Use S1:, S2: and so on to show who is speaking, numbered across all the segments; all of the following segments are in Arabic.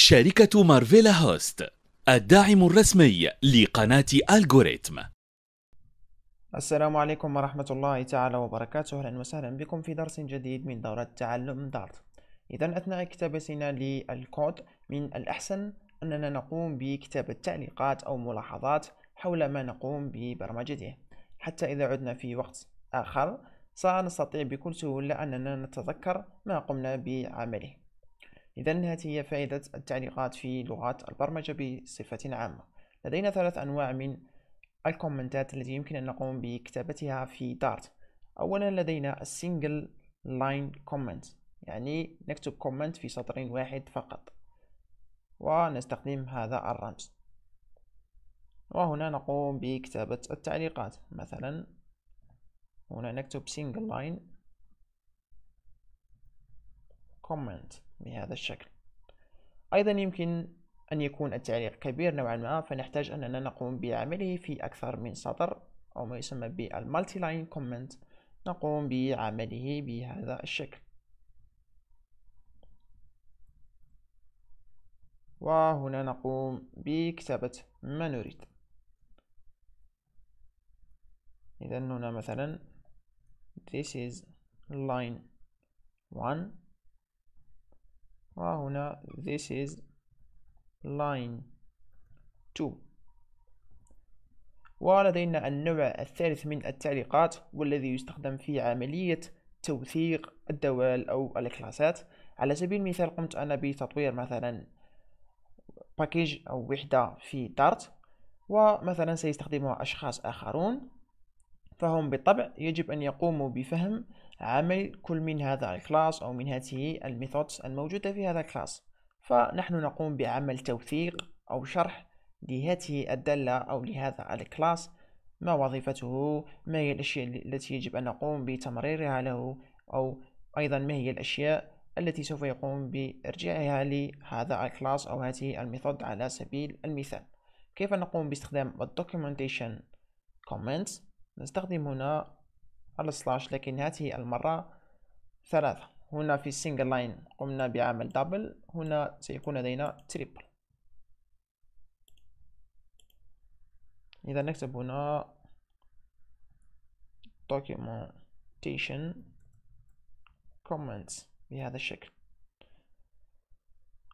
S1: شركة مارفيلا هوست الداعم الرسمي لقناة ألغوريتم السلام عليكم ورحمة الله تعالى وبركاته أهلا وسهلا بكم في درس جديد من دورة تعلم دارت إذا أثناء كتابتنا للكود من الأحسن أننا نقوم بكتابة تعليقات أو ملاحظات حول ما نقوم ببرمجته حتى إذا عدنا في وقت آخر سنستطيع بكل سهولة أننا نتذكر ما قمنا بعمله إذا هذه هي فائدة التعليقات في لغات البرمجة بصفة عامة لدينا ثلاث أنواع من الكومنتات التي يمكن أن نقوم بكتابتها في دارت أولا لدينا السنجل لاين كومنت يعني نكتب كومنت في سطر واحد فقط ونستخدم هذا الرمز وهنا نقوم بكتابة التعليقات مثلا هنا نكتب single line comment بهذا الشكل أيضا يمكن أن يكون التعليق كبير نوعا ما فنحتاج أننا نقوم بعمله في أكثر من سطر أو ما يسمى بالمالتي لاين كومنت نقوم بعمله بهذا الشكل وهنا نقوم بكتابة ما نريد إذا هنا مثلا this is line 1 وهنا this is line 2 ولدينا النوع الثالث من التعليقات والذي يستخدم في عملية توثيق الدوال أو الكلاسات على سبيل المثال قمت أنا بتطوير مثلا باكيج أو وحدة في دارت ومثلا سيستخدمها أشخاص آخرون فهم بالطبع يجب أن يقوموا بفهم عمل كل من هذا الكلاس أو من هذه الميثودز الموجودة في هذا الكلاس فنحن نقوم بعمل توثيق أو شرح لهذه الدالة أو لهذا الكلاس ما وظيفته ما هي الأشياء التي يجب أن نقوم بتمريرها له أو أيضا ما هي الأشياء التي سوف يقوم بإرجاعها لهذا الكلاس أو هذه الميثود على سبيل المثال كيف نقوم باستخدام الدوكيومنتيشن كومنتس نستخدم هنا على سلاش لكن هذه المرة ثلاثة هنا في سينجل لاين قمنا بعمل دبل هنا سيكون لدينا تريبل إذا نكتب هنا documentation comments بهذا الشكل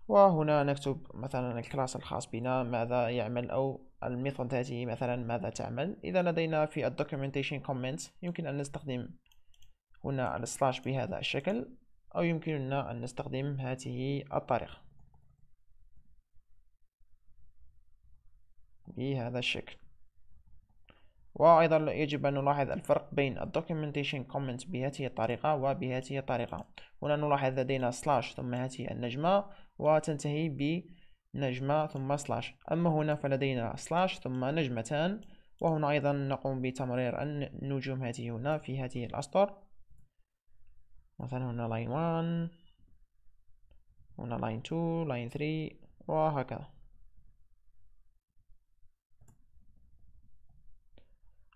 S1: وهنا نكتب مثلا الكلاس الخاص بنا ماذا يعمل أو الميثود هذه مثلا ماذا تعمل إذا لدينا في الدوكيومنتيشن كومنت يمكن أن نستخدم هنا السلاش بهذا الشكل أو يمكننا أن نستخدم هذه الطريقة بهذا الشكل وأيضا يجب أن نلاحظ الفرق بين الدوكيومنتيشن كومنت بهذه الطريقة وبهذه الطريقة هنا نلاحظ لدينا سلاش ثم هذه النجمة وتنتهي بنجمة ثم سلاش أما هنا فلدينا سلاش ثم نجمتان وهنا أيضا نقوم بتمرير النجوم هذه هنا في هذه الأسطر مثلا هنا لاين 1 هنا لاين 2 لاين 3 وهكذا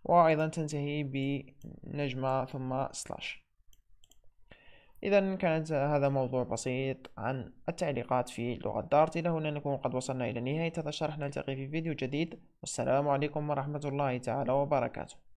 S1: وايضا تنتهي بنجمة ثم سلاش اذا كانت هذا موضوع بسيط عن التعليقات في لغة دارت الى هنا نكون قد وصلنا الى نهاية هذا الشرح نلتقي في فيديو جديد والسلام عليكم ورحمة الله تعالى وبركاته